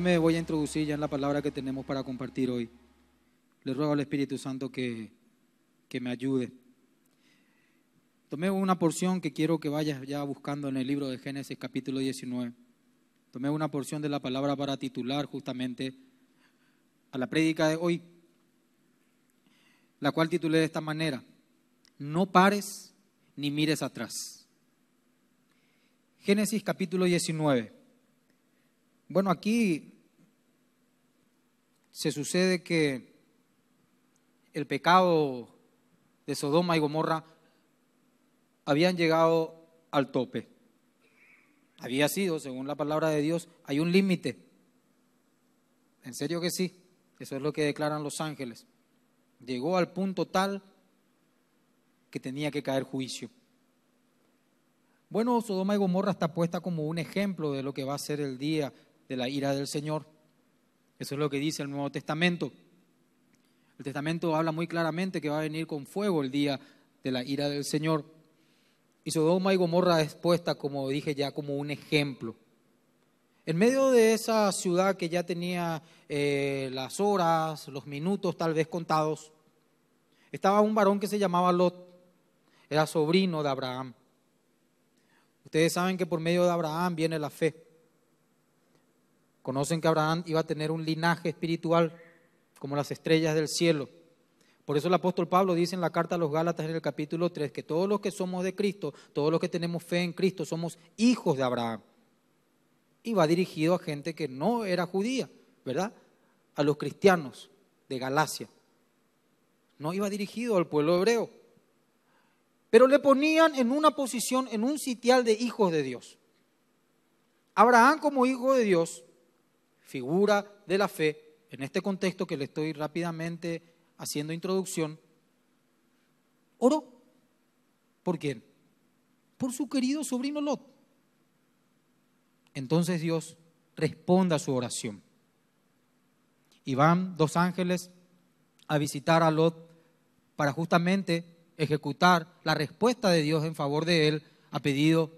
me voy a introducir ya en la palabra que tenemos para compartir hoy. Le ruego al Espíritu Santo que, que me ayude. Tomé una porción que quiero que vayas ya buscando en el libro de Génesis capítulo 19. Tomé una porción de la palabra para titular justamente a la prédica de hoy, la cual titulé de esta manera, No pares ni mires atrás. Génesis capítulo 19. Bueno, aquí se sucede que el pecado de Sodoma y Gomorra habían llegado al tope. Había sido, según la palabra de Dios, hay un límite. En serio que sí, eso es lo que declaran los ángeles. Llegó al punto tal que tenía que caer juicio. Bueno, Sodoma y Gomorra está puesta como un ejemplo de lo que va a ser el día de la ira del Señor. Eso es lo que dice el Nuevo Testamento. El Testamento habla muy claramente que va a venir con fuego el día de la ira del Señor. Y Sodoma y Gomorra es puesta, como dije ya, como un ejemplo. En medio de esa ciudad que ya tenía eh, las horas, los minutos tal vez contados, estaba un varón que se llamaba Lot. Era sobrino de Abraham. Ustedes saben que por medio de Abraham viene la fe. Conocen que Abraham iba a tener un linaje espiritual como las estrellas del cielo. Por eso el apóstol Pablo dice en la carta a los Gálatas en el capítulo 3 que todos los que somos de Cristo, todos los que tenemos fe en Cristo, somos hijos de Abraham. Iba dirigido a gente que no era judía, ¿verdad? A los cristianos de Galacia. No iba dirigido al pueblo hebreo. Pero le ponían en una posición, en un sitial de hijos de Dios. Abraham como hijo de Dios figura de la fe, en este contexto que le estoy rápidamente haciendo introducción, oró. ¿Por quién? Por su querido sobrino Lot. Entonces Dios responde a su oración. Y van dos ángeles a visitar a Lot para justamente ejecutar la respuesta de Dios en favor de él a pedido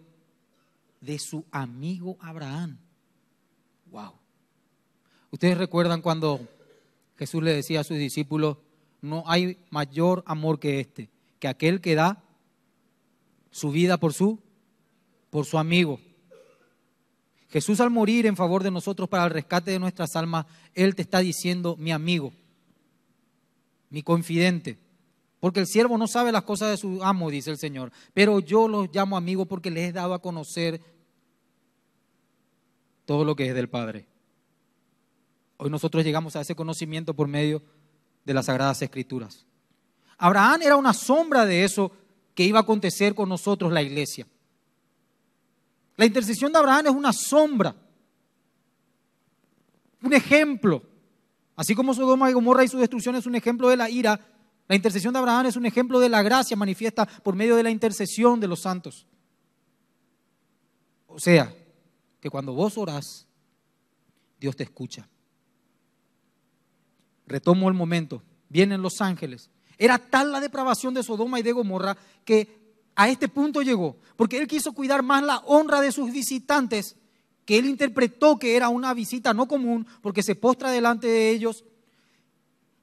de su amigo Abraham. Wow. Ustedes recuerdan cuando Jesús le decía a sus discípulos, no hay mayor amor que este, que aquel que da su vida por su, por su amigo. Jesús al morir en favor de nosotros para el rescate de nuestras almas, Él te está diciendo, mi amigo, mi confidente. Porque el siervo no sabe las cosas de su amo, dice el Señor. Pero yo los llamo amigos porque les he dado a conocer todo lo que es del Padre. Hoy nosotros llegamos a ese conocimiento por medio de las Sagradas Escrituras. Abraham era una sombra de eso que iba a acontecer con nosotros, la iglesia. La intercesión de Abraham es una sombra, un ejemplo. Así como Sodoma y Gomorra y su destrucción es un ejemplo de la ira, la intercesión de Abraham es un ejemplo de la gracia manifiesta por medio de la intercesión de los santos. O sea, que cuando vos orás, Dios te escucha. Retomo el momento. Vienen los ángeles. Era tal la depravación de Sodoma y de Gomorra que a este punto llegó, porque él quiso cuidar más la honra de sus visitantes, que él interpretó que era una visita no común, porque se postra delante de ellos.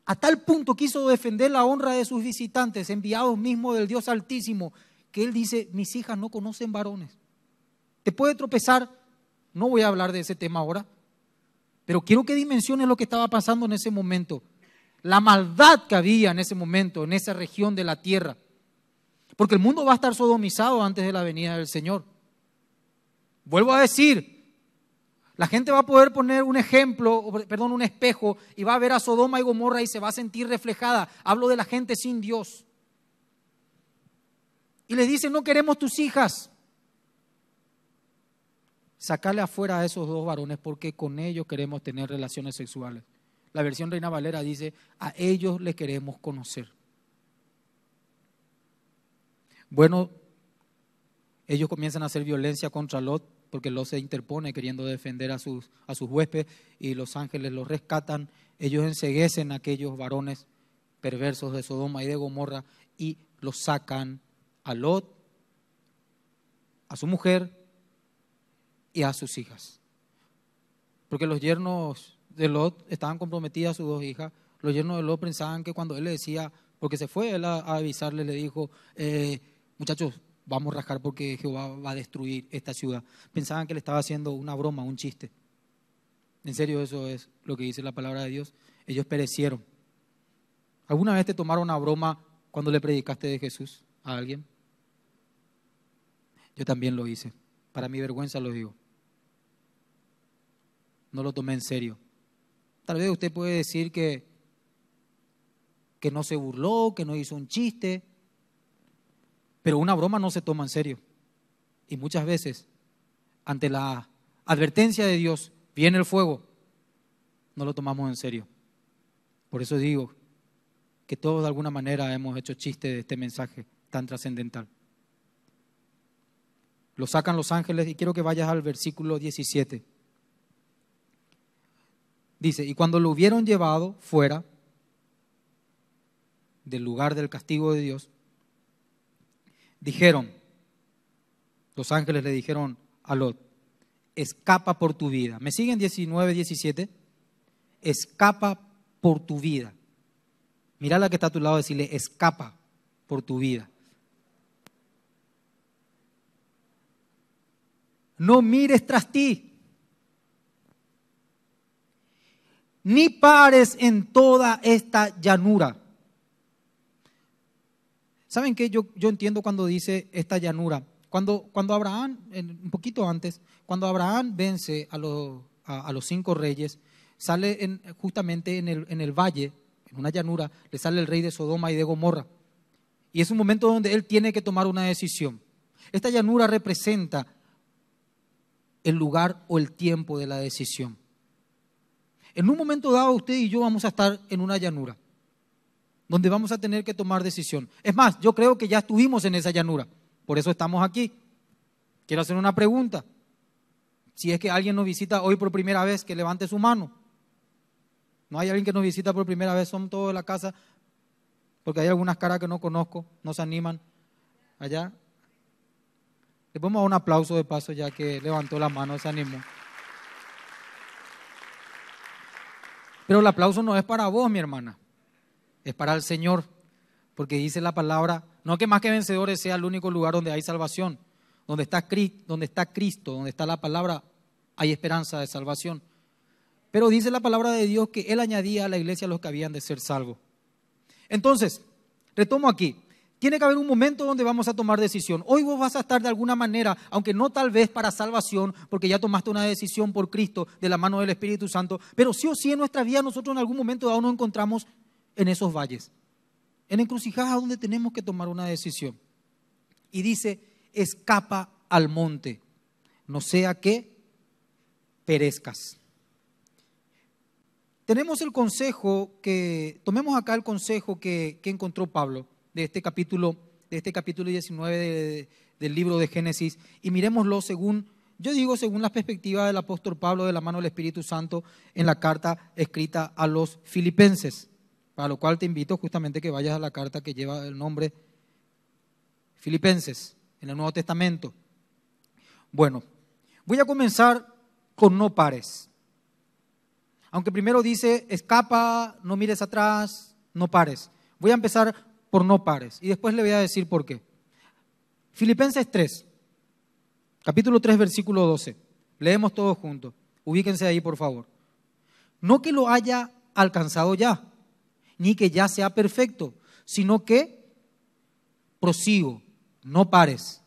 A tal punto quiso defender la honra de sus visitantes, enviados mismo del Dios Altísimo, que él dice, mis hijas no conocen varones. Te puede tropezar, no voy a hablar de ese tema ahora, pero quiero que dimensiones lo que estaba pasando en ese momento. La maldad que había en ese momento, en esa región de la tierra. Porque el mundo va a estar sodomizado antes de la venida del Señor. Vuelvo a decir, la gente va a poder poner un ejemplo, perdón, un espejo, y va a ver a Sodoma y Gomorra y se va a sentir reflejada. Hablo de la gente sin Dios. Y les dice, no queremos tus hijas sacarle afuera a esos dos varones porque con ellos queremos tener relaciones sexuales. La versión Reina Valera dice, a ellos les queremos conocer. Bueno, ellos comienzan a hacer violencia contra Lot porque Lot se interpone queriendo defender a sus, a sus huéspedes y los ángeles los rescatan. Ellos enseguecen a aquellos varones perversos de Sodoma y de Gomorra y los sacan a Lot, a su mujer y a sus hijas. Porque los yernos de Lot estaban comprometidos a sus dos hijas. Los yernos de Lot pensaban que cuando él le decía, porque se fue él a, avisarle, le dijo, eh, muchachos, vamos a rascar porque Jehová va a destruir esta ciudad. Pensaban que le estaba haciendo una broma, un chiste. En serio, eso es lo que dice la palabra de Dios. Ellos perecieron. ¿Alguna vez te tomaron una broma cuando le predicaste de Jesús a alguien? Yo también lo hice. Para mi vergüenza lo digo no lo tomé en serio. Tal vez usted puede decir que, que no se burló, que no hizo un chiste, pero una broma no se toma en serio. Y muchas veces, ante la advertencia de Dios, viene el fuego, no lo tomamos en serio. Por eso digo que todos de alguna manera hemos hecho chiste de este mensaje tan trascendental. Lo sacan los ángeles y quiero que vayas al versículo 17. Dice, y cuando lo hubieron llevado fuera del lugar del castigo de Dios, dijeron, los ángeles le dijeron a Lot, escapa por tu vida. ¿Me siguen 19, 17? Escapa por tu vida. Mira la que está a tu lado y decirle, escapa por tu vida. No mires tras ti. ni pares en toda esta llanura. ¿Saben qué? Yo, entiendo cuando dice esta llanura. Cuando, Abraham, un poquito antes, cuando Abraham vence a los, cinco reyes, sale justamente en el valle, en una llanura, le sale el rey de Sodoma y de Gomorra. Y es un momento donde él tiene que tomar una decisión. Esta llanura representa el lugar o el tiempo de la decisión. En un momento dado usted y yo vamos a estar en una llanura donde vamos a tener que tomar decisión. Es más, yo creo que ya estuvimos en esa llanura, por eso estamos aquí. Quiero hacer una pregunta. Si es que alguien nos visita hoy por primera vez, que levante su mano. No hay alguien que nos visita por primera vez, son todos de la casa, porque hay algunas caras que no conozco, no se animan. Allá. Le ponemos un aplauso de paso ya que levantó la mano, se animó. Pero el aplauso no es para vos, mi hermana, es para el Señor, porque dice la palabra, no que más que vencedores sea el único lugar donde hay salvación, donde está, Cristo, donde está Cristo, donde está la palabra, hay esperanza de salvación. Pero dice la palabra de Dios que Él añadía a la iglesia los que habían de ser salvos. Entonces, retomo aquí, tiene que haber un momento donde vamos a tomar decisión. Hoy vos vas a estar de alguna manera, aunque no tal vez para salvación, porque ya tomaste una decisión por Cristo de la mano del Espíritu Santo, pero sí o sí en nuestra vida nosotros en algún momento aún nos encontramos en esos valles, en encrucijadas donde tenemos que tomar una decisión. Y dice, escapa al monte, no sea que perezcas. Tenemos el consejo que, tomemos acá el consejo que encontró Pablo de este capítulo, de este capítulo 19 del libro de Génesis y miremoslo según, yo digo según la perspectiva del apóstol Pablo de la mano del Espíritu Santo en la carta escrita a los filipenses, para lo cual te invito justamente que vayas a la carta que lleva el nombre Filipenses en el Nuevo Testamento. Bueno, voy a comenzar con no pares. Aunque primero dice, escapa, no mires atrás, no pares. Voy a empezar por no pares. Y después le voy a decir por qué. Filipenses 3, capítulo 3, versículo 12. Leemos todos juntos. Ubíquense ahí, por favor. No que lo haya alcanzado ya, ni que ya sea perfecto, sino que prosigo, no pares.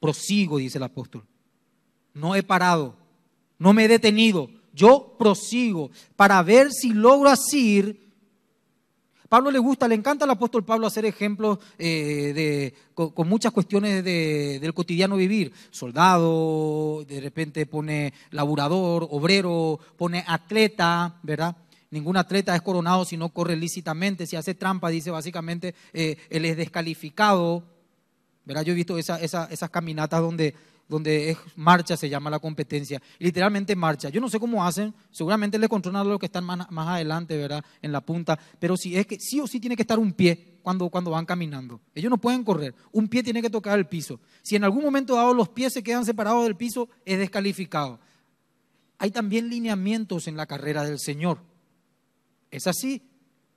Prosigo, dice el apóstol. No he parado, no me he detenido. Yo prosigo para ver si logro asir Pablo le gusta, le encanta al apóstol Pablo hacer ejemplos eh, de, con, muchas cuestiones del cotidiano vivir. Soldado, de repente pone laburador, obrero, pone atleta, ¿verdad? Ningún atleta es coronado si no corre lícitamente, si hace trampa, dice básicamente, eh, él es descalificado. ¿Verdad? Yo he visto esas caminatas donde donde es marcha, se llama la competencia. Literalmente marcha. Yo no sé cómo hacen, seguramente les controlan a los que están más, adelante, ¿verdad? En la punta. Pero sí, es que sí o sí tiene que estar un pie cuando, cuando van caminando. Ellos no pueden correr. Un pie tiene que tocar el piso. Si en algún momento dado los pies se quedan separados del piso, es descalificado. Hay también lineamientos en la carrera del Señor. Es así.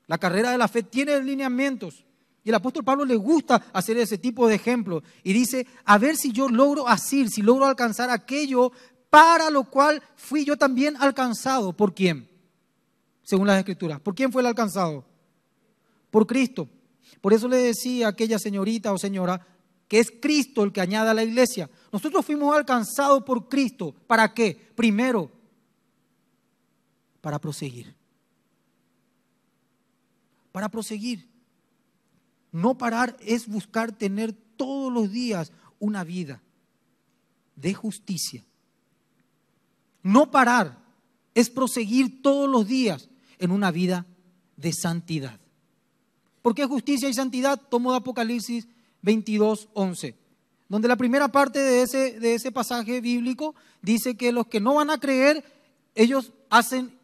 La carrera de la fe tiene lineamientos. Y el apóstol Pablo le gusta hacer ese tipo de ejemplo. Y dice, a ver si yo logro así, si logro alcanzar aquello para lo cual fui yo también alcanzado. ¿Por quién? Según las escrituras. ¿Por quién fue el alcanzado? Por Cristo. Por eso le decía a aquella señorita o señora que es Cristo el que añade a la iglesia. Nosotros fuimos alcanzados por Cristo. ¿Para qué? Primero, para proseguir. Para proseguir. No parar es buscar tener todos los días una vida de justicia. No parar es proseguir todos los días en una vida de santidad. ¿Por qué justicia y santidad? Tomo de Apocalipsis 22, 11, donde la primera parte de ese, de ese pasaje bíblico dice que los que no van a creer, ellos hacen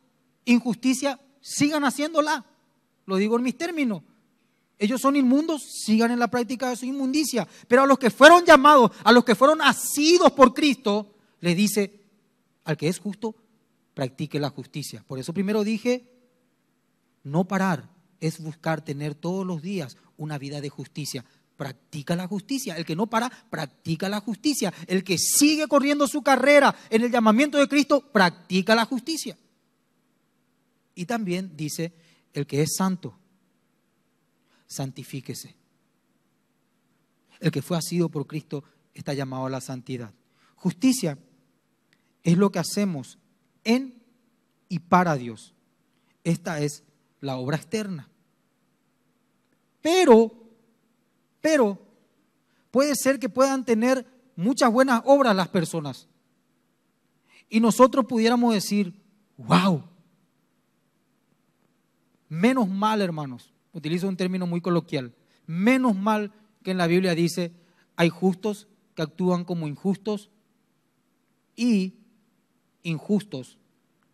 injusticia, sigan haciéndola. Lo digo en mis términos ellos son inmundos, sigan en la práctica de su inmundicia. Pero a los que fueron llamados, a los que fueron asidos por Cristo, les dice, al que es justo, practique la justicia. Por eso primero dije, no parar, es buscar tener todos los días una vida de justicia. Practica la justicia. El que no para, practica la justicia. El que sigue corriendo su carrera en el llamamiento de Cristo, practica la justicia. Y también dice, el que es santo, santifíquese. El que fue asido por Cristo está llamado a la santidad. Justicia es lo que hacemos en y para Dios. Esta es la obra externa. Pero, pero, puede ser que puedan tener muchas buenas obras las personas. Y nosotros pudiéramos decir, wow, menos mal hermanos, utilizo un término muy coloquial, menos mal que en la Biblia dice, hay justos que actúan como injustos y injustos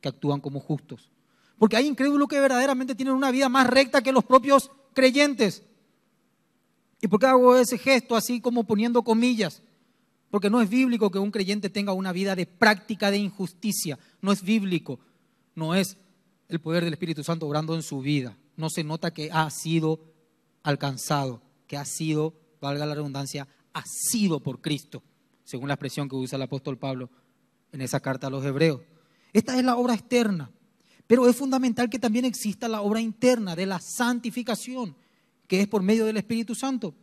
que actúan como justos. Porque hay incrédulos que verdaderamente tienen una vida más recta que los propios creyentes. ¿Y por qué hago ese gesto así como poniendo comillas? Porque no es bíblico que un creyente tenga una vida de práctica de injusticia. No es bíblico. No es el poder del Espíritu Santo obrando en su vida no se nota que ha sido alcanzado, que ha sido, valga la redundancia, ha sido por Cristo, según la expresión que usa el apóstol Pablo en esa carta a los hebreos. Esta es la obra externa, pero es fundamental que también exista la obra interna de la santificación, que es por medio del Espíritu Santo.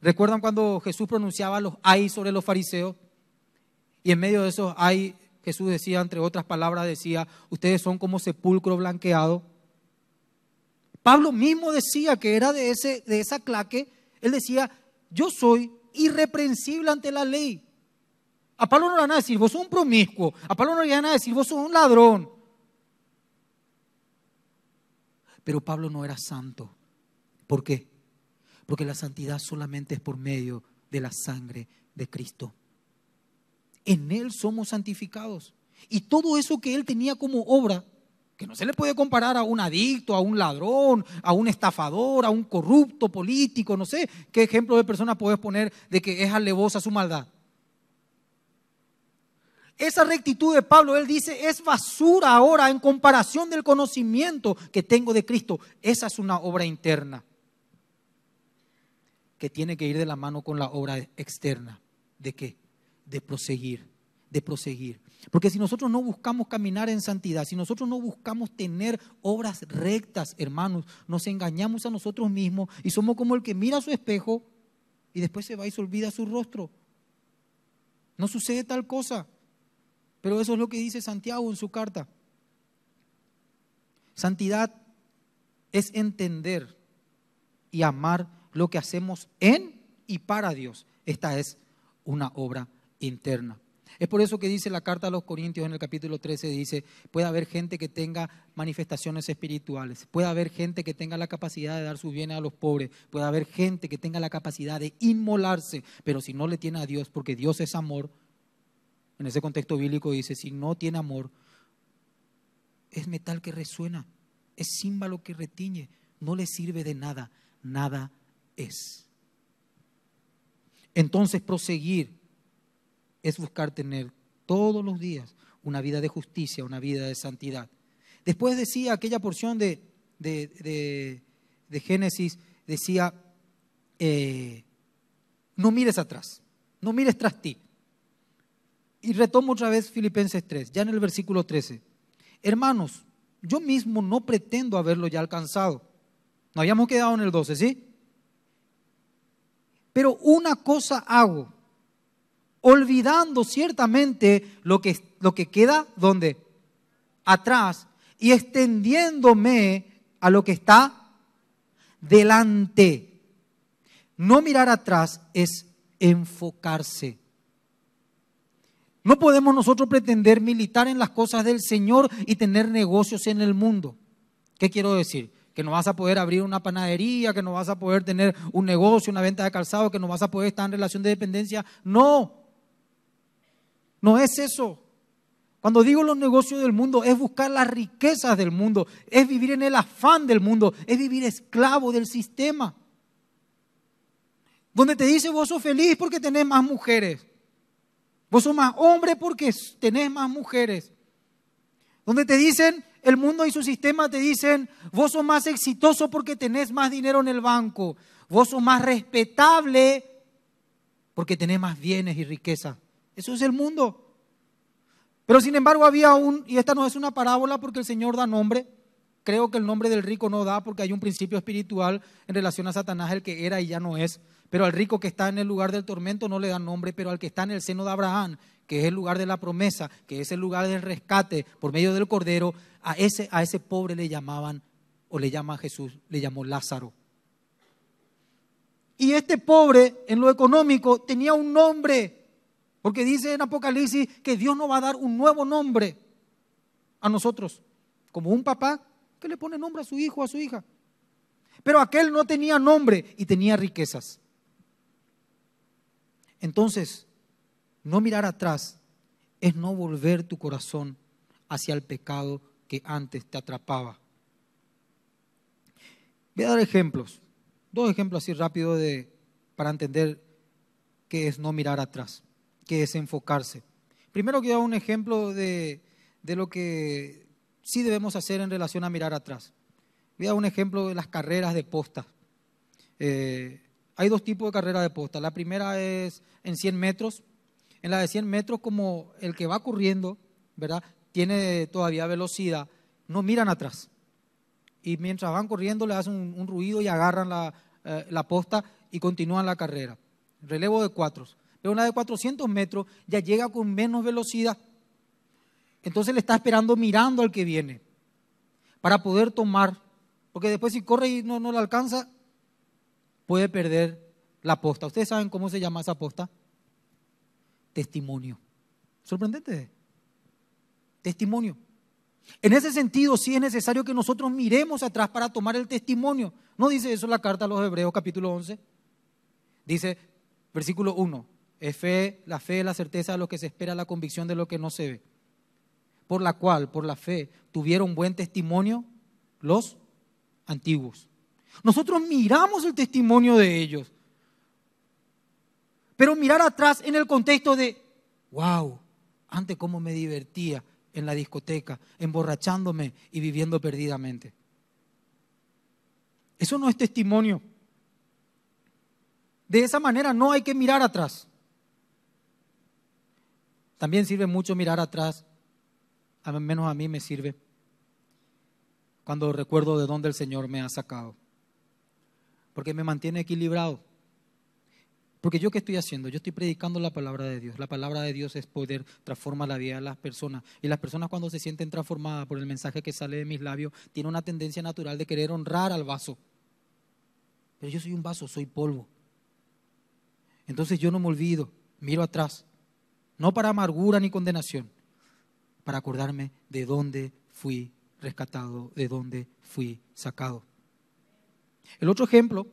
¿Recuerdan cuando Jesús pronunciaba los ay sobre los fariseos? Y en medio de esos ay, Jesús decía, entre otras palabras, decía, ustedes son como sepulcro blanqueado Pablo mismo decía que era de, ese, de esa claque, él decía, yo soy irreprensible ante la ley. A Pablo no le van a decir, vos sos un promiscuo. A Pablo no le van a decir, vos sos un ladrón. Pero Pablo no era santo. ¿Por qué? Porque la santidad solamente es por medio de la sangre de Cristo. En Él somos santificados. Y todo eso que Él tenía como obra que no se le puede comparar a un adicto, a un ladrón, a un estafador, a un corrupto político, no sé, qué ejemplo de persona puedes poner de que es alevosa su maldad. Esa rectitud de Pablo, él dice, es basura ahora en comparación del conocimiento que tengo de Cristo. Esa es una obra interna que tiene que ir de la mano con la obra externa. ¿De qué? De proseguir de proseguir. Porque si nosotros no buscamos caminar en santidad, si nosotros no buscamos tener obras rectas, hermanos, nos engañamos a nosotros mismos y somos como el que mira su espejo y después se va y se olvida su rostro. No sucede tal cosa. Pero eso es lo que dice Santiago en su carta. Santidad es entender y amar lo que hacemos en y para Dios. Esta es una obra interna. Es por eso que dice la carta a los Corintios en el capítulo 13, dice, puede haber gente que tenga manifestaciones espirituales, puede haber gente que tenga la capacidad de dar sus bien a los pobres, puede haber gente que tenga la capacidad de inmolarse, pero si no le tiene a Dios, porque Dios es amor, en ese contexto bíblico dice, si no tiene amor, es metal que resuena, es símbolo que retiñe, no le sirve de nada, nada es. Entonces proseguir es buscar tener todos los días una vida de justicia, una vida de santidad. Después decía aquella porción de, Génesis, decía, eh, no mires atrás, no mires tras ti. Y retomo otra vez Filipenses 3, ya en el versículo 13. Hermanos, yo mismo no pretendo haberlo ya alcanzado. Nos habíamos quedado en el 12, ¿sí? Pero una cosa hago olvidando ciertamente lo que, lo que queda donde atrás y extendiéndome a lo que está delante. No mirar atrás es enfocarse. No podemos nosotros pretender militar en las cosas del Señor y tener negocios en el mundo. ¿Qué quiero decir? Que no vas a poder abrir una panadería, que no vas a poder tener un negocio, una venta de calzado, que no vas a poder estar en relación de dependencia. No, no es eso. Cuando digo los negocios del mundo, es buscar las riquezas del mundo, es vivir en el afán del mundo, es vivir esclavo del sistema. Donde te dice, vos sos feliz porque tenés más mujeres. Vos sos más hombre porque tenés más mujeres. Donde te dicen, el mundo y su sistema te dicen, vos sos más exitoso porque tenés más dinero en el banco. Vos sos más respetable porque tenés más bienes y riquezas. Eso es el mundo. Pero sin embargo había un, y esta no es una parábola porque el Señor da nombre, creo que el nombre del rico no da porque hay un principio espiritual en relación a Satanás, el que era y ya no es. Pero al rico que está en el lugar del tormento no le da nombre, pero al que está en el seno de Abraham, que es el lugar de la promesa, que es el lugar del rescate por medio del cordero, a ese, a ese pobre le llamaban, o le llama Jesús, le llamó Lázaro. Y este pobre en lo económico tenía un nombre porque dice en Apocalipsis que Dios no va a dar un nuevo nombre a nosotros, como un papá que le pone nombre a su hijo, a su hija. Pero aquel no tenía nombre y tenía riquezas. Entonces, no mirar atrás es no volver tu corazón hacia el pecado que antes te atrapaba. Voy a dar ejemplos, dos ejemplos así rápido para entender qué es no mirar atrás que desenfocarse. Primero quiero dar un ejemplo de, lo que sí debemos hacer en relación a mirar atrás. Voy a dar un ejemplo de las carreras de posta. Eh, hay dos tipos de carreras de posta. La primera es en 100 metros. En la de 100 metros, como el que va corriendo, ¿verdad? Tiene todavía velocidad, no miran atrás. Y mientras van corriendo le hacen un, ruido y agarran la, eh, la posta y continúan la carrera. Relevo de cuatro. Es una de 400 metros, ya llega con menos velocidad. Entonces le está esperando mirando al que viene para poder tomar, porque después si corre y no, no le alcanza, puede perder la posta. ¿Ustedes saben cómo se llama esa aposta? Testimonio. Sorprendente. Testimonio. En ese sentido, sí es necesario que nosotros miremos atrás para tomar el testimonio. ¿No dice eso la carta a los Hebreos capítulo 11? Dice, versículo 1, es fe, la fe, la certeza de lo que se espera, la convicción de lo que no se ve. Por la cual, por la fe, tuvieron buen testimonio los antiguos. Nosotros miramos el testimonio de ellos. Pero mirar atrás en el contexto de, wow, antes cómo me divertía en la discoteca, emborrachándome y viviendo perdidamente. Eso no es testimonio. De esa manera no hay que mirar atrás. También sirve mucho mirar atrás, al menos a mí me sirve, cuando recuerdo de dónde el Señor me ha sacado, porque me mantiene equilibrado. Porque yo qué estoy haciendo? Yo estoy predicando la palabra de Dios. La palabra de Dios es poder, transforma la vida de las personas. Y las personas cuando se sienten transformadas por el mensaje que sale de mis labios, tienen una tendencia natural de querer honrar al vaso. Pero yo soy un vaso, soy polvo. Entonces yo no me olvido, miro atrás no para amargura ni condenación, para acordarme de dónde fui rescatado, de dónde fui sacado. El otro ejemplo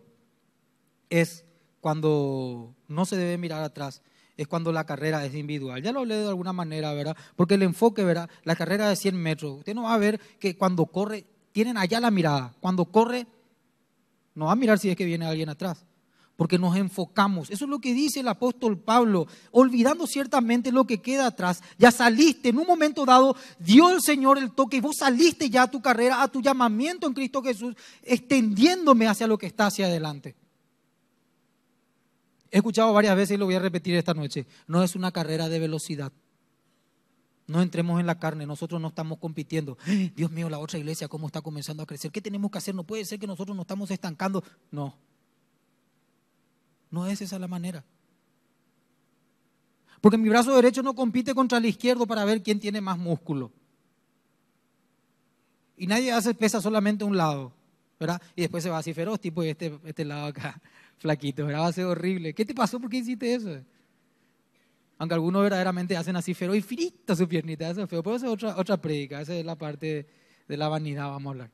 es cuando no se debe mirar atrás, es cuando la carrera es individual. Ya lo hablé de alguna manera, ¿verdad? Porque el enfoque, ¿verdad? La carrera de 100 metros. Usted no va a ver que cuando corre, tienen allá la mirada. Cuando corre, no va a mirar si es que viene alguien atrás porque nos enfocamos. Eso es lo que dice el apóstol Pablo, olvidando ciertamente lo que queda atrás. Ya saliste, en un momento dado dio el Señor el toque y vos saliste ya a tu carrera, a tu llamamiento en Cristo Jesús, extendiéndome hacia lo que está hacia adelante. He escuchado varias veces y lo voy a repetir esta noche. No es una carrera de velocidad. No entremos en la carne, nosotros no estamos compitiendo. ¡Eh! Dios mío, la otra iglesia, ¿cómo está comenzando a crecer? ¿Qué tenemos que hacer? No puede ser que nosotros nos estamos estancando. No, no es esa la manera. Porque mi brazo derecho no compite contra el izquierdo para ver quién tiene más músculo. Y nadie hace pesa solamente un lado, ¿verdad? Y después se va así feroz, tipo pues, este, este lado acá, flaquito, Era Va a ser horrible. ¿Qué te pasó? ¿Por qué hiciste eso? Aunque algunos verdaderamente hacen así feroz y frita su piernita, eso es feo. Pero esa es otra, otra prédica, esa es la parte de la vanidad, vamos a hablar.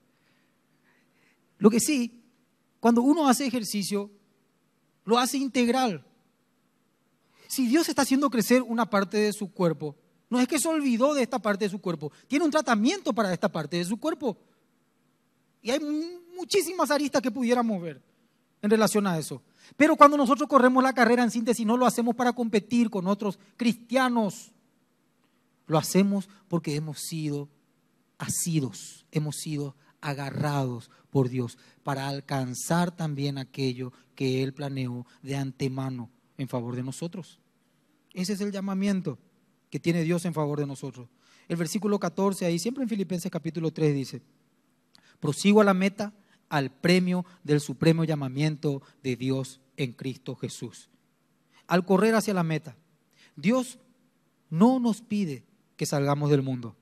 Lo que sí, cuando uno hace ejercicio, lo hace integral. Si Dios está haciendo crecer una parte de su cuerpo, no es que se olvidó de esta parte de su cuerpo, tiene un tratamiento para esta parte de su cuerpo. Y hay muchísimas aristas que pudiéramos ver en relación a eso. Pero cuando nosotros corremos la carrera en síntesis, no lo hacemos para competir con otros cristianos. Lo hacemos porque hemos sido asidos, hemos sido agarrados por Dios para alcanzar también aquello que Él planeó de antemano en favor de nosotros. Ese es el llamamiento que tiene Dios en favor de nosotros. El versículo 14 ahí, siempre en Filipenses capítulo 3 dice, prosigo a la meta, al premio del supremo llamamiento de Dios en Cristo Jesús. Al correr hacia la meta, Dios no nos pide que salgamos del mundo,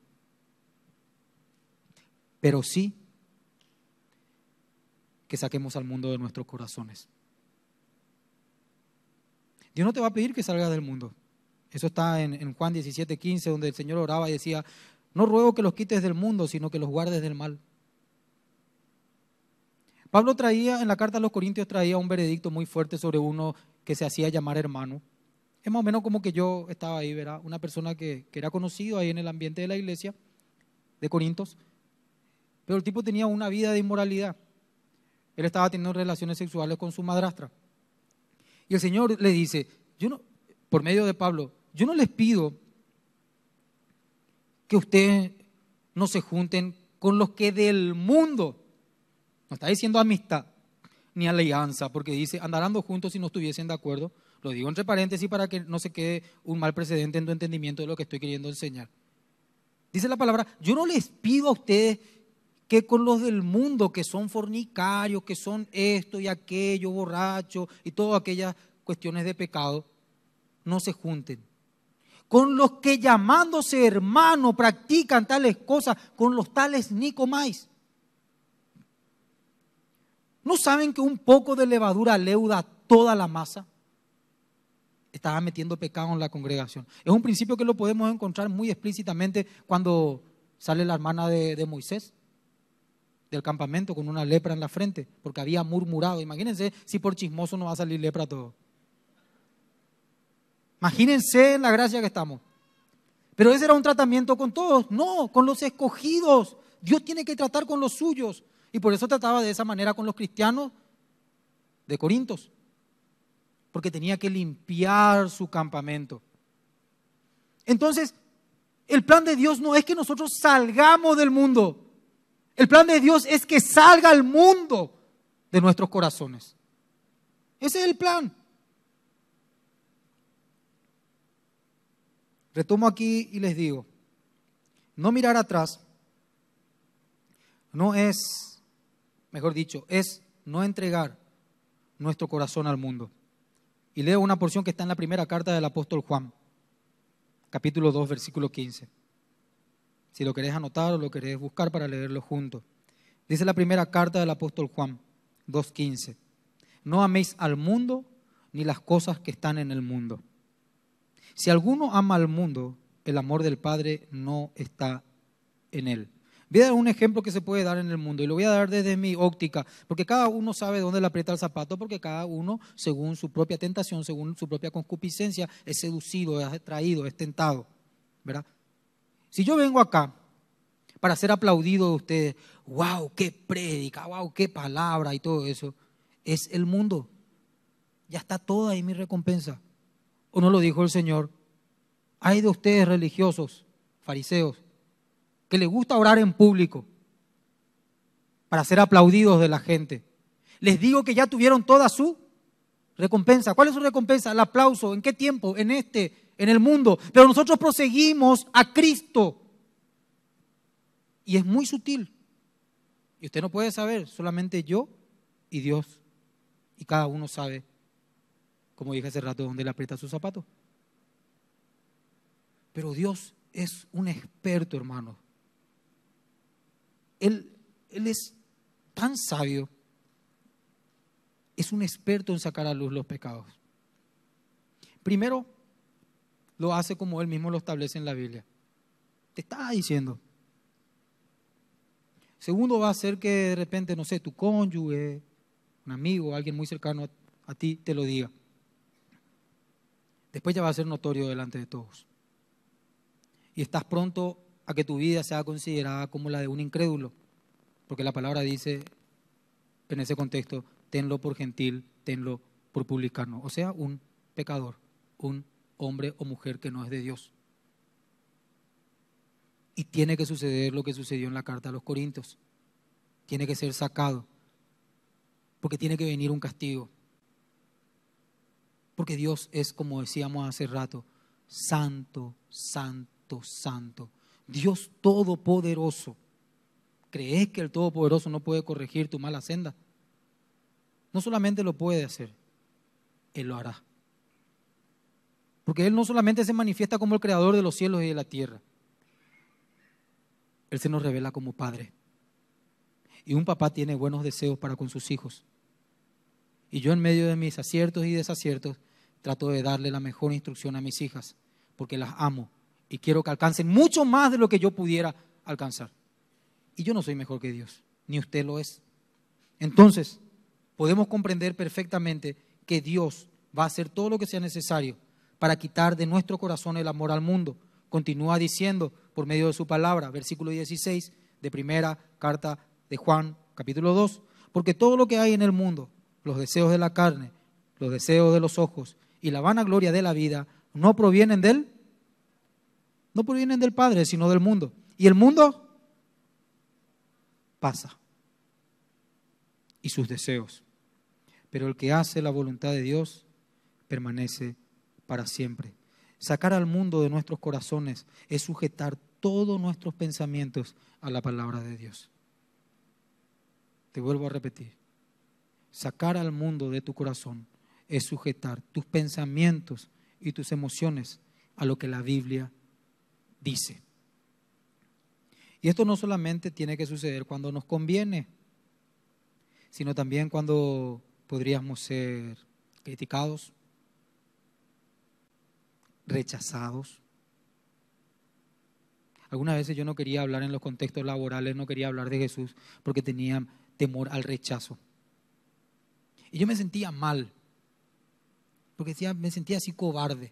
pero sí que saquemos al mundo de nuestros corazones. Dios no te va a pedir que salgas del mundo. Eso está en, Juan 17, 15, donde el Señor oraba y decía, no ruego que los quites del mundo, sino que los guardes del mal. Pablo traía, en la carta a los Corintios, traía un veredicto muy fuerte sobre uno que se hacía llamar hermano. Es más o menos como que yo estaba ahí, ¿verdad? Una persona que, que era conocido ahí en el ambiente de la iglesia de Corintios, pero el tipo tenía una vida de inmoralidad. Él estaba teniendo relaciones sexuales con su madrastra. Y el Señor le dice, yo no, por medio de Pablo, yo no les pido que ustedes no se junten con los que del mundo, no está diciendo amistad ni alianza, porque dice, andarán juntos si no estuviesen de acuerdo. Lo digo entre paréntesis para que no se quede un mal precedente en tu entendimiento de lo que estoy queriendo enseñar. Dice la palabra, yo no les pido a ustedes que con los del mundo, que son fornicarios, que son esto y aquello, borrachos y todas aquellas cuestiones de pecado, no se junten. Con los que llamándose hermanos practican tales cosas, con los tales Nicomáis. ¿No saben que un poco de levadura leuda toda la masa? Estaba metiendo pecado en la congregación. Es un principio que lo podemos encontrar muy explícitamente cuando sale la hermana de Moisés del campamento con una lepra en la frente, porque había murmurado. Imagínense si por chismoso no va a salir lepra todo. Imagínense en la gracia que estamos. Pero ese era un tratamiento con todos, no, con los escogidos. Dios tiene que tratar con los suyos. Y por eso trataba de esa manera con los cristianos de Corintos, porque tenía que limpiar su campamento. Entonces, el plan de Dios no es que nosotros salgamos del mundo. El plan de Dios es que salga al mundo de nuestros corazones. Ese es el plan. Retomo aquí y les digo, no mirar atrás no es, mejor dicho, es no entregar nuestro corazón al mundo. Y leo una porción que está en la primera carta del apóstol Juan, capítulo 2, versículo 15 si lo querés anotar o lo querés buscar para leerlo juntos. Dice la primera carta del apóstol Juan 2.15. No améis al mundo ni las cosas que están en el mundo. Si alguno ama al mundo, el amor del Padre no está en él. Voy a dar un ejemplo que se puede dar en el mundo y lo voy a dar desde mi óptica, porque cada uno sabe dónde le aprieta el zapato, porque cada uno, según su propia tentación, según su propia concupiscencia, es seducido, es atraído, es tentado. ¿verdad? Si yo vengo acá para ser aplaudido de ustedes, wow, qué prédica, wow, qué palabra y todo eso, es el mundo. Ya está toda ahí mi recompensa. ¿O no lo dijo el Señor? Hay de ustedes religiosos, fariseos, que les gusta orar en público para ser aplaudidos de la gente. Les digo que ya tuvieron toda su recompensa. ¿Cuál es su recompensa? El aplauso. ¿En qué tiempo? En este en el mundo, pero nosotros proseguimos a Cristo. Y es muy sutil. Y usted no puede saber, solamente yo y Dios. Y cada uno sabe, como dije hace rato, dónde le aprieta su zapato. Pero Dios es un experto, hermano. Él, él es tan sabio. Es un experto en sacar a luz los pecados. Primero, lo hace como Él mismo lo establece en la Biblia. Te está diciendo. Segundo va a ser que de repente, no sé, tu cónyuge, un amigo, alguien muy cercano a, a ti te lo diga. Después ya va a ser notorio delante de todos. Y estás pronto a que tu vida sea considerada como la de un incrédulo, porque la palabra dice en ese contexto, tenlo por gentil, tenlo por publicano, o sea, un pecador, un hombre o mujer que no es de Dios. Y tiene que suceder lo que sucedió en la carta a los Corintios. Tiene que ser sacado. Porque tiene que venir un castigo. Porque Dios es, como decíamos hace rato, santo, santo, santo. Dios todopoderoso. ¿Crees que el Todopoderoso no puede corregir tu mala senda? No solamente lo puede hacer, Él lo hará. Porque Él no solamente se manifiesta como el creador de los cielos y de la tierra, Él se nos revela como Padre. Y un papá tiene buenos deseos para con sus hijos. Y yo en medio de mis aciertos y desaciertos trato de darle la mejor instrucción a mis hijas, porque las amo y quiero que alcancen mucho más de lo que yo pudiera alcanzar. Y yo no soy mejor que Dios, ni usted lo es. Entonces, podemos comprender perfectamente que Dios va a hacer todo lo que sea necesario para quitar de nuestro corazón el amor al mundo. Continúa diciendo por medio de su palabra, versículo 16 de primera carta de Juan, capítulo 2, porque todo lo que hay en el mundo, los deseos de la carne, los deseos de los ojos y la vanagloria de la vida, no provienen de él, no provienen del Padre, sino del mundo. Y el mundo pasa y sus deseos. Pero el que hace la voluntad de Dios permanece para siempre. Sacar al mundo de nuestros corazones es sujetar todos nuestros pensamientos a la palabra de Dios. Te vuelvo a repetir. Sacar al mundo de tu corazón es sujetar tus pensamientos y tus emociones a lo que la Biblia dice. Y esto no solamente tiene que suceder cuando nos conviene, sino también cuando podríamos ser criticados, rechazados. Algunas veces yo no quería hablar en los contextos laborales, no quería hablar de Jesús porque tenía temor al rechazo. Y yo me sentía mal, porque me sentía así cobarde.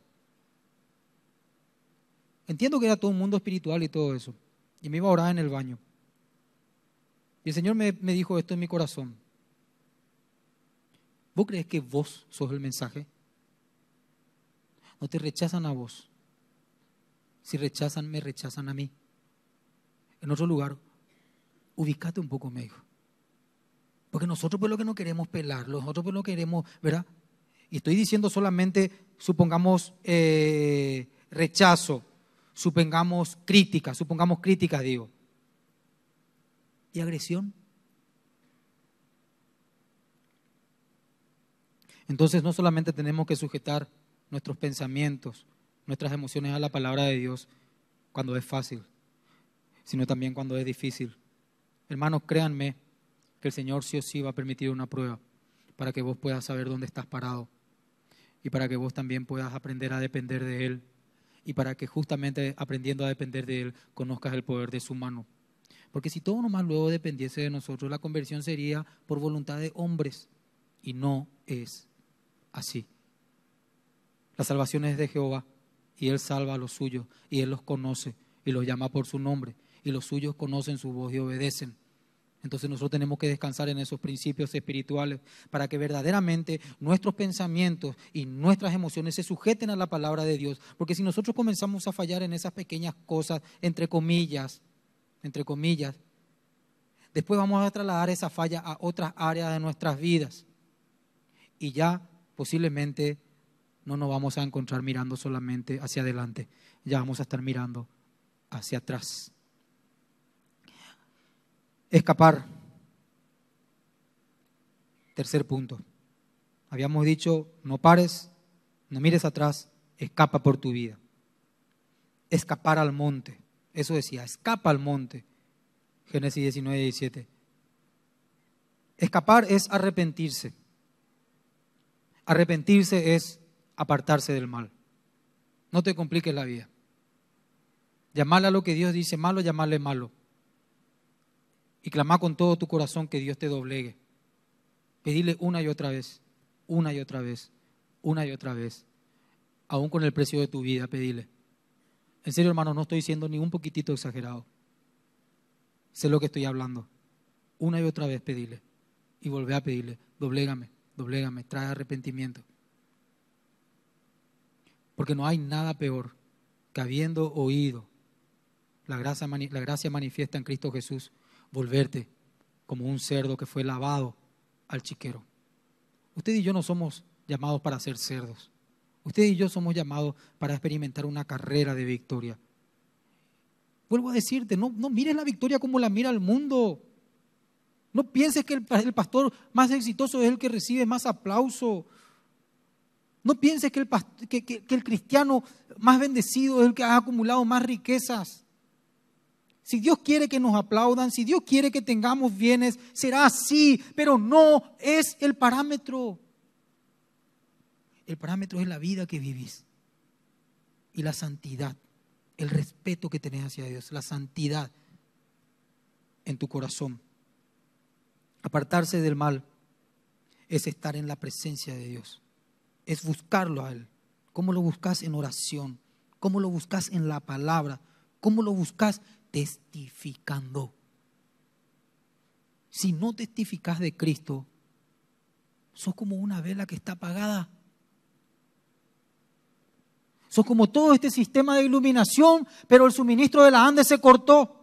Entiendo que era todo un mundo espiritual y todo eso. Y me iba a orar en el baño. Y el Señor me, me dijo esto en mi corazón. ¿Vos crees que vos sos el mensaje? no te rechazan a vos. Si rechazan, me rechazan a mí. En otro lugar, ubícate un poco, me Porque nosotros por pues, lo que no queremos pelar, nosotros por lo que queremos, ¿verdad? Y estoy diciendo solamente, supongamos, eh, rechazo, supongamos crítica, supongamos crítica, digo. ¿Y agresión? Entonces no solamente tenemos que sujetar nuestros pensamientos, nuestras emociones a la palabra de Dios cuando es fácil, sino también cuando es difícil. Hermanos, créanme que el Señor sí o sí va a permitir una prueba para que vos puedas saber dónde estás parado y para que vos también puedas aprender a depender de Él y para que justamente aprendiendo a depender de Él conozcas el poder de su mano. Porque si todo nomás luego dependiese de nosotros, la conversión sería por voluntad de hombres y no es así. La salvación es de Jehová y Él salva a los suyos y Él los conoce y los llama por su nombre y los suyos conocen su voz y obedecen. Entonces nosotros tenemos que descansar en esos principios espirituales para que verdaderamente nuestros pensamientos y nuestras emociones se sujeten a la palabra de Dios. Porque si nosotros comenzamos a fallar en esas pequeñas cosas, entre comillas, entre comillas, después vamos a trasladar esa falla a otras áreas de nuestras vidas. Y ya posiblemente no nos vamos a encontrar mirando solamente hacia adelante, ya vamos a estar mirando hacia atrás. Escapar. Tercer punto. Habíamos dicho, no pares, no mires atrás, escapa por tu vida. Escapar al monte. Eso decía, escapa al monte. Génesis 19, 17. Escapar es arrepentirse. Arrepentirse es apartarse del mal. No te compliques la vida. Llamarle a lo que Dios dice malo, llamarle malo. Y clamar con todo tu corazón que Dios te doblegue. pedile una y otra vez, una y otra vez, una y otra vez. Aún con el precio de tu vida, pedile. En serio, hermano, no estoy diciendo ni un poquitito exagerado. Sé lo que estoy hablando. Una y otra vez pedile. Y volver a pedirle, doblégame, doblégame, trae arrepentimiento. Porque no hay nada peor que habiendo oído la gracia, la gracia manifiesta en Cristo Jesús, volverte como un cerdo que fue lavado al chiquero. Usted y yo no somos llamados para ser cerdos. Usted y yo somos llamados para experimentar una carrera de victoria. Vuelvo a decirte, no, no mires la victoria como la mira el mundo. No pienses que el, el pastor más exitoso es el que recibe más aplauso. No pienses que el, cristiano más bendecido es el que ha acumulado más riquezas. Si Dios quiere que nos aplaudan, si Dios quiere que tengamos bienes, será así, pero no es el parámetro. El parámetro es la vida que vivís y la santidad, el respeto que tenés hacia Dios, la santidad en tu corazón. Apartarse del mal es estar en la presencia de Dios es buscarlo a Él. ¿Cómo lo buscas en oración? ¿Cómo lo buscas en la palabra? ¿Cómo lo buscas? Testificando. Si no testificas de Cristo, sos como una vela que está apagada. Sos como todo este sistema de iluminación, pero el suministro de la Andes se cortó.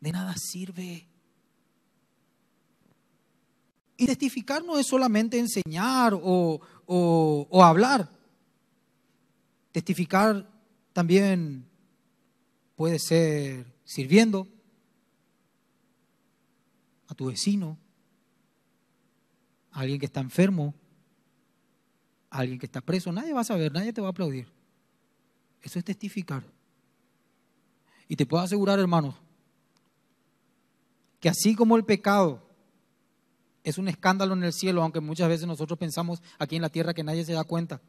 De nada sirve. Y testificar no es solamente enseñar o, o, hablar. Testificar también puede ser sirviendo a tu vecino, a alguien que está enfermo, a alguien que está preso. Nadie va a saber, nadie te va a aplaudir. Eso es testificar. Y te puedo asegurar, hermanos, que así como el pecado es un escándalo en el cielo, aunque muchas veces nosotros pensamos aquí en la tierra que nadie se da cuenta.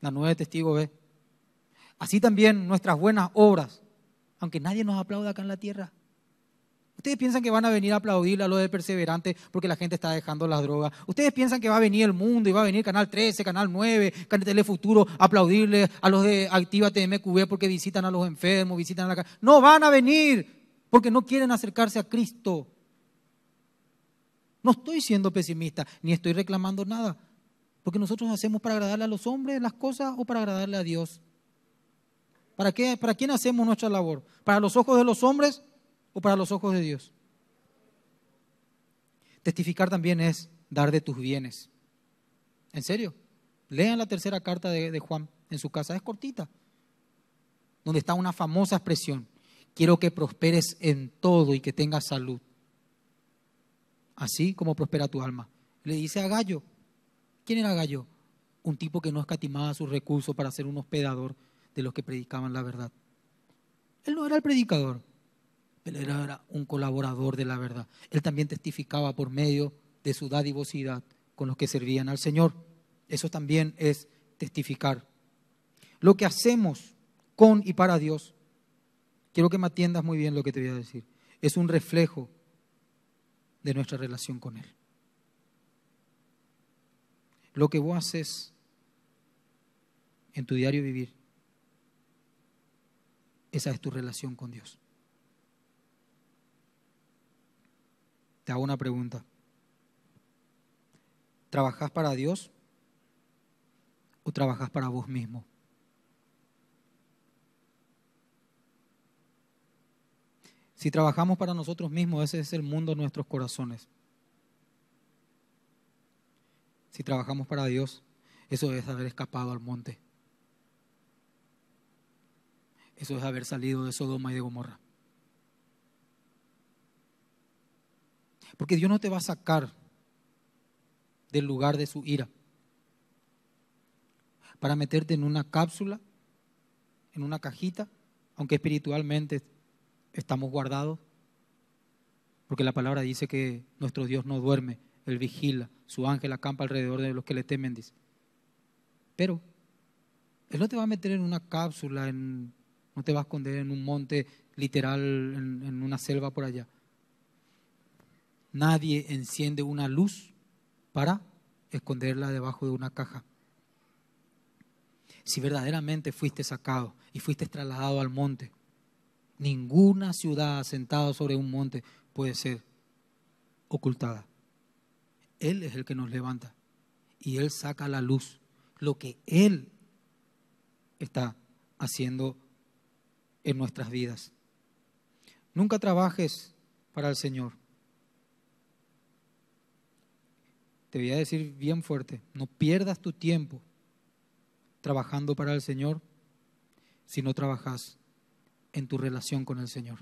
La nueve testigo, testigos ve. Así también nuestras buenas obras, aunque nadie nos aplaude acá en la tierra. Ustedes piensan que van a venir a aplaudir a los de perseverante porque la gente está dejando las drogas. Ustedes piensan que va a venir el mundo y va a venir Canal 13, Canal 9, Canal Telefuturo a aplaudirle a los de Activa TMQV porque visitan a los enfermos, visitan a la casa? No van a venir porque no quieren acercarse a Cristo. No estoy siendo pesimista, ni estoy reclamando nada. Porque nosotros hacemos para agradarle a los hombres las cosas o para agradarle a Dios. ¿Para, qué, ¿Para quién hacemos nuestra labor? ¿Para los ojos de los hombres o para los ojos de Dios? Testificar también es dar de tus bienes. ¿En serio? Lean la tercera carta de, de Juan en su casa, es cortita, donde está una famosa expresión. Quiero que prosperes en todo y que tengas salud así como prospera tu alma. Le dice a Gallo, ¿quién era Gallo? Un tipo que no escatimaba sus recursos para ser un hospedador de los que predicaban la verdad. Él no era el predicador, pero era un colaborador de la verdad. Él también testificaba por medio de su dadivosidad con los que servían al Señor. Eso también es testificar. Lo que hacemos con y para Dios, quiero que me atiendas muy bien lo que te voy a decir, es un reflejo de nuestra relación con Él. Lo que vos haces en tu diario vivir, esa es tu relación con Dios. Te hago una pregunta. ¿Trabajás para Dios o trabajás para vos mismo? Si trabajamos para nosotros mismos, ese es el mundo de nuestros corazones. Si trabajamos para Dios, eso es haber escapado al monte. Eso es haber salido de Sodoma y de Gomorra. Porque Dios no te va a sacar del lugar de su ira para meterte en una cápsula, en una cajita, aunque espiritualmente estamos guardados? Porque la palabra dice que nuestro Dios no duerme, Él vigila, su ángel acampa alrededor de los que le temen, dice. Pero Él no te va a meter en una cápsula, no te va a esconder en un monte literal, en, en una selva por allá. Nadie enciende una luz para esconderla debajo de una caja. Si verdaderamente fuiste sacado y fuiste trasladado al monte, Ninguna ciudad asentada sobre un monte puede ser ocultada. Él es el que nos levanta y Él saca la luz lo que Él está haciendo en nuestras vidas. Nunca trabajes para el Señor. Te voy a decir bien fuerte, no pierdas tu tiempo trabajando para el Señor si no trabajas en tu relación con el Señor.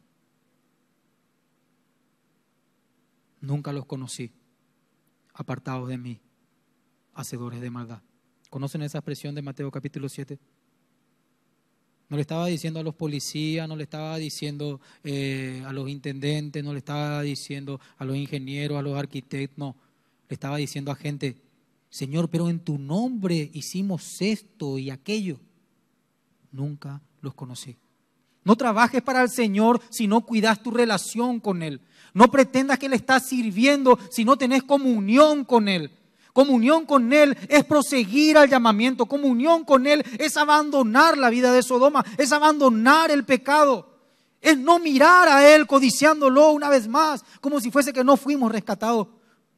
Nunca los conocí, apartados de mí, hacedores de maldad. ¿Conocen esa expresión de Mateo capítulo 7? No le estaba diciendo a los policías, no le estaba diciendo eh, a los intendentes, no le estaba diciendo a los ingenieros, a los arquitectos, no. Le estaba diciendo a gente, Señor, pero en tu nombre hicimos esto y aquello. Nunca los conocí. No trabajes para el Señor si no cuidas tu relación con Él. No pretendas que le estás sirviendo si no tenés comunión con Él. Comunión con Él es proseguir al llamamiento. Comunión con Él es abandonar la vida de Sodoma, es abandonar el pecado. Es no mirar a Él codiciándolo una vez más, como si fuese que no fuimos rescatados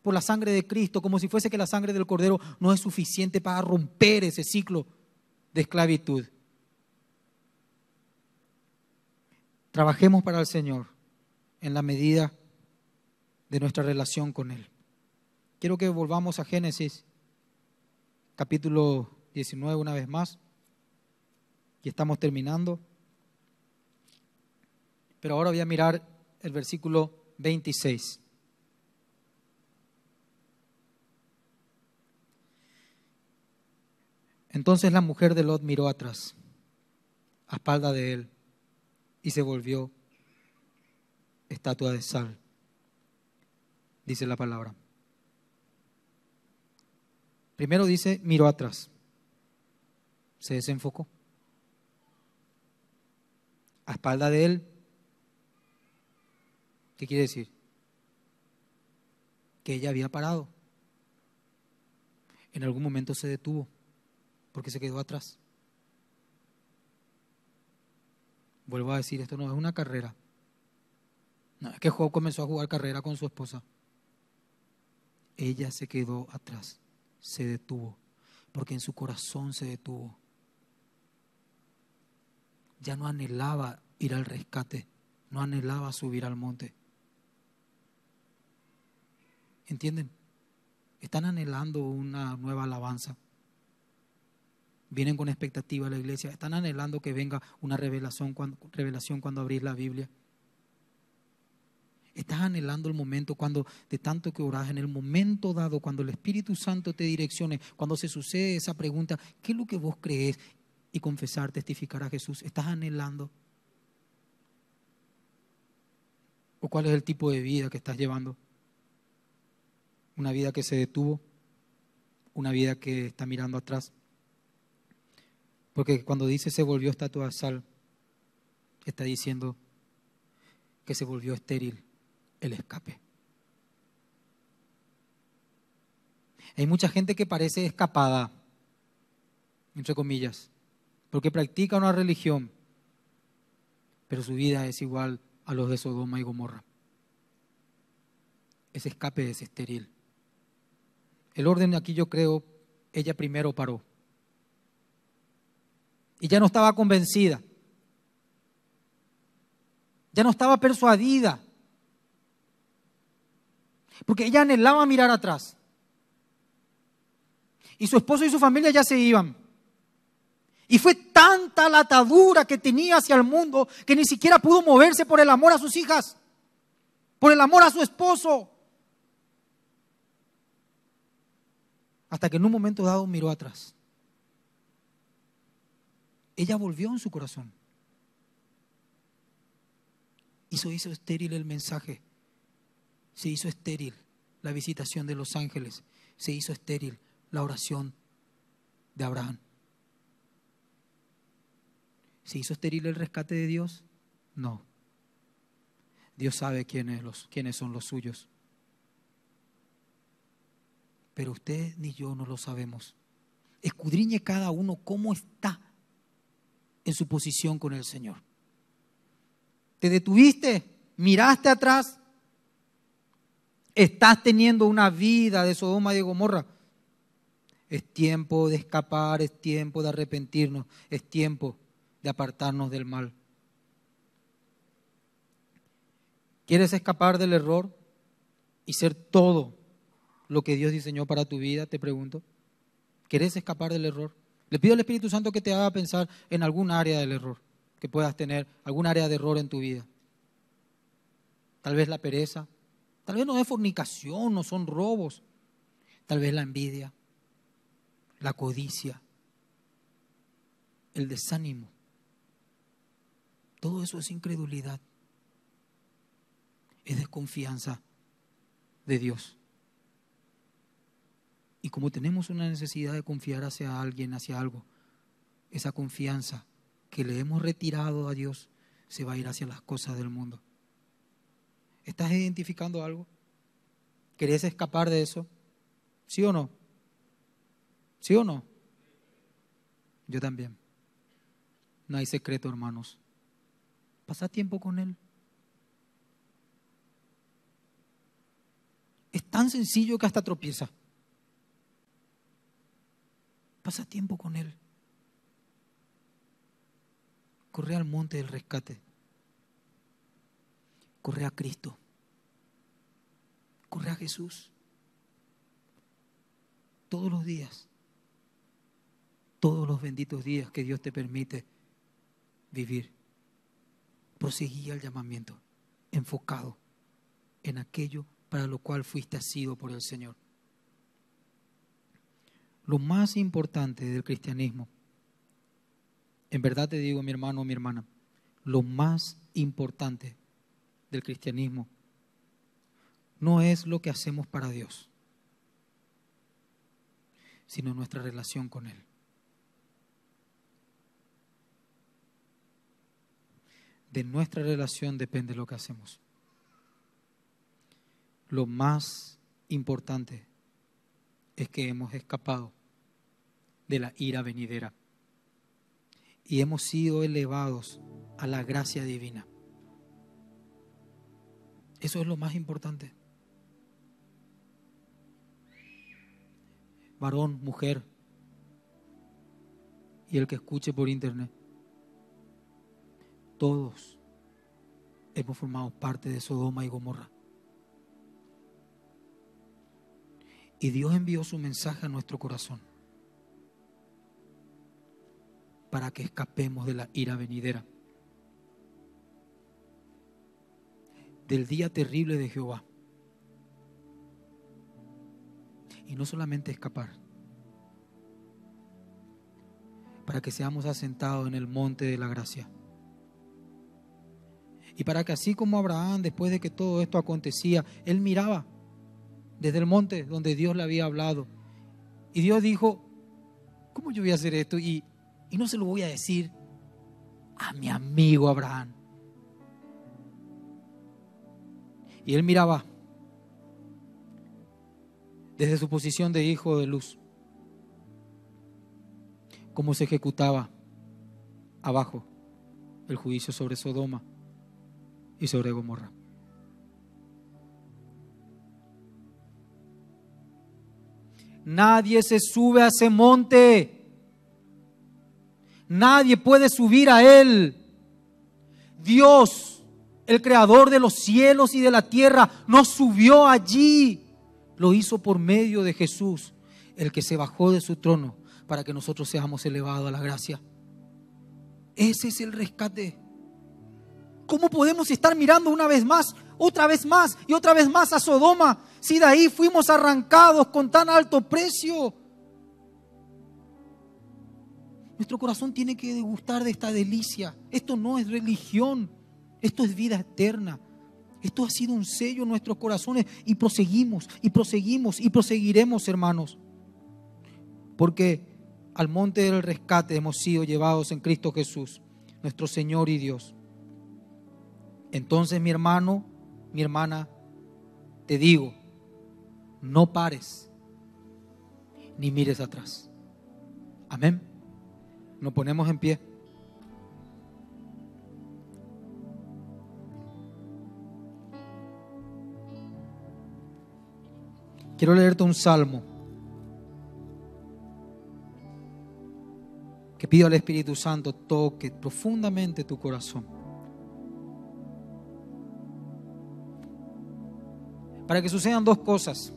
por la sangre de Cristo, como si fuese que la sangre del Cordero no es suficiente para romper ese ciclo de esclavitud. Trabajemos para el Señor en la medida de nuestra relación con Él. Quiero que volvamos a Génesis, capítulo 19 una vez más, y estamos terminando. Pero ahora voy a mirar el versículo 26. Entonces la mujer de Lot miró atrás, a espalda de él, y se volvió estatua de sal, dice la palabra. Primero dice, miró atrás, se desenfocó. A espalda de él, ¿qué quiere decir? Que ella había parado. En algún momento se detuvo porque se quedó atrás. Vuelvo a decir, esto no es una carrera. No, es que comenzó a jugar carrera con su esposa. Ella se quedó atrás, se detuvo, porque en su corazón se detuvo. Ya no anhelaba ir al rescate, no anhelaba subir al monte. ¿Entienden? Están anhelando una nueva alabanza vienen con expectativa a la iglesia, están anhelando que venga una revelación cuando, revelación abrís la Biblia. Estás anhelando el momento cuando de tanto que orás, en el momento dado, cuando el Espíritu Santo te direccione, cuando se sucede esa pregunta, ¿qué es lo que vos crees? Y confesar, testificar a Jesús. Estás anhelando. ¿O cuál es el tipo de vida que estás llevando? ¿Una vida que se detuvo? ¿Una vida que está mirando atrás? Porque cuando dice se volvió estatua sal, está diciendo que se volvió estéril el escape. Hay mucha gente que parece escapada, entre comillas, porque practica una religión, pero su vida es igual a los de Sodoma y Gomorra. Ese escape es estéril. El orden aquí yo creo, ella primero paró. Y ya no estaba convencida. Ya no estaba persuadida. Porque ella anhelaba mirar atrás. Y su esposo y su familia ya se iban. Y fue tanta la atadura que tenía hacia el mundo que ni siquiera pudo moverse por el amor a sus hijas, por el amor a su esposo. Hasta que en un momento dado miró atrás ella volvió en su corazón. Y hizo estéril el mensaje. Se hizo estéril la visitación de los ángeles. Se hizo estéril la oración de Abraham. ¿Se hizo estéril el rescate de Dios? No. Dios sabe quiénes, los, quiénes son los suyos. Pero usted ni yo no lo sabemos. Escudriñe cada uno cómo está en su posición con el Señor. ¿Te detuviste? ¿Miraste atrás? Estás teniendo una vida de Sodoma y Gomorra. Es tiempo de escapar, es tiempo de arrepentirnos, es tiempo de apartarnos del mal. ¿Quieres escapar del error y ser todo lo que Dios diseñó para tu vida? Te pregunto. ¿Quieres escapar del error? Le pido al Espíritu Santo que te haga pensar en algún área del error, que puedas tener algún área de error en tu vida. Tal vez la pereza, tal vez no es fornicación, no son robos, tal vez la envidia, la codicia, el desánimo. Todo eso es incredulidad, es desconfianza de Dios. Y como tenemos una necesidad de confiar hacia alguien, hacia algo, esa confianza que le hemos retirado a Dios se va a ir hacia las cosas del mundo. ¿Estás identificando algo? ¿Querés escapar de eso? ¿Sí o no? ¿Sí o no? Yo también. No hay secreto, hermanos. Pasa tiempo con Él. Es tan sencillo que hasta tropieza. Pasa tiempo con Él. Corre al monte del rescate. Corre a Cristo. Corre a Jesús. Todos los días. Todos los benditos días que Dios te permite vivir. Proseguía el llamamiento enfocado en aquello para lo cual fuiste asido por el Señor lo más importante del cristianismo. En verdad te digo, mi hermano o mi hermana, lo más importante del cristianismo no es lo que hacemos para Dios, sino nuestra relación con Él. De nuestra relación depende lo que hacemos. Lo más importante es que hemos escapado de la ira venidera. Y hemos sido elevados a la gracia divina. Eso es lo más importante. Varón, mujer, y el que escuche por internet, todos hemos formado parte de Sodoma y Gomorra. Y Dios envió su mensaje a nuestro corazón para que escapemos de la ira venidera, del día terrible de Jehová. Y no solamente escapar, para que seamos asentados en el monte de la gracia. Y para que así como Abraham, después de que todo esto acontecía, él miraba desde el monte donde Dios le había hablado. Y Dios dijo, ¿cómo yo voy a hacer esto? Y y no se lo voy a decir a mi amigo Abraham. Y él miraba desde su posición de hijo de luz cómo se ejecutaba abajo el juicio sobre Sodoma y sobre Gomorra. Nadie se sube a ese monte. Nadie puede subir a Él. Dios, el creador de los cielos y de la tierra, no subió allí. Lo hizo por medio de Jesús, el que se bajó de su trono para que nosotros seamos elevados a la gracia. Ese es el rescate. ¿Cómo podemos estar mirando una vez más, otra vez más y otra vez más a Sodoma si de ahí fuimos arrancados con tan alto precio? Nuestro corazón tiene que degustar de esta delicia. Esto no es religión, esto es vida eterna. Esto ha sido un sello en nuestros corazones y proseguimos y proseguimos y proseguiremos, hermanos. Porque al monte del rescate hemos sido llevados en Cristo Jesús, nuestro Señor y Dios. Entonces, mi hermano, mi hermana, te digo, no pares ni mires atrás. Amén. Nos ponemos en pie. Quiero leerte un salmo que pido al Espíritu Santo toque profundamente tu corazón. Para que sucedan dos cosas.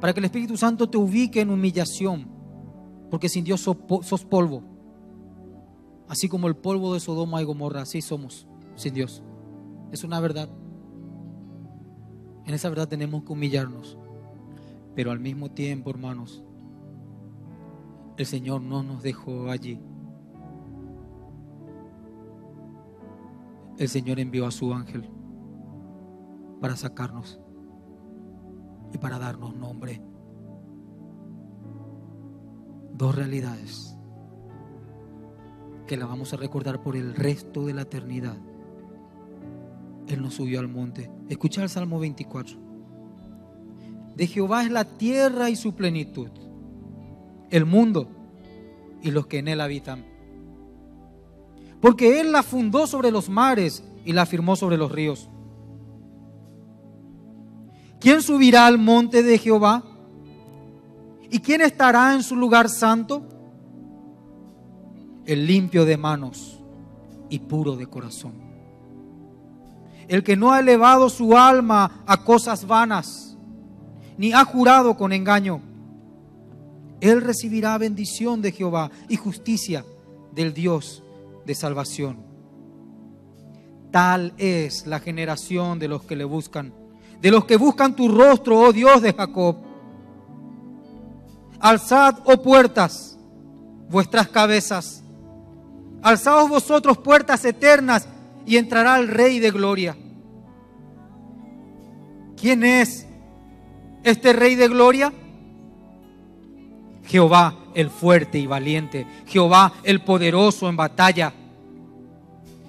Para que el Espíritu Santo te ubique en humillación porque sin Dios sos polvo. Así como el polvo de Sodoma y Gomorra, así somos sin Dios. Es una verdad. En esa verdad tenemos que humillarnos. Pero al mismo tiempo, hermanos, el Señor no nos dejó allí. El Señor envió a su ángel para sacarnos y para darnos nombre dos realidades que la vamos a recordar por el resto de la eternidad. Él nos subió al monte. Escucha el Salmo 24. De Jehová es la tierra y su plenitud, el mundo y los que en él habitan. Porque Él la fundó sobre los mares y la firmó sobre los ríos. ¿Quién subirá al monte de Jehová? ¿Y quién estará en su lugar santo? El limpio de manos y puro de corazón. El que no ha elevado su alma a cosas vanas, ni ha jurado con engaño. Él recibirá bendición de Jehová y justicia del Dios de salvación. Tal es la generación de los que le buscan, de los que buscan tu rostro, oh Dios de Jacob. Alzad, oh puertas, vuestras cabezas. Alzaos vosotros puertas eternas y entrará el Rey de Gloria. ¿Quién es este Rey de Gloria? Jehová el fuerte y valiente, Jehová el poderoso en batalla.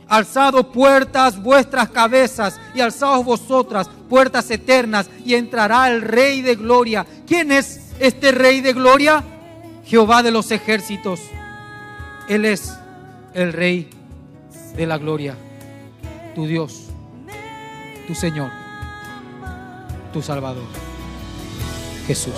Alzado oh puertas vuestras cabezas y alzaos vosotras puertas eternas y entrará el Rey de Gloria. ¿Quién es este Rey de Gloria, Jehová de los ejércitos. Él es el Rey de la Gloria, tu Dios, tu Señor, tu Salvador, Jesús.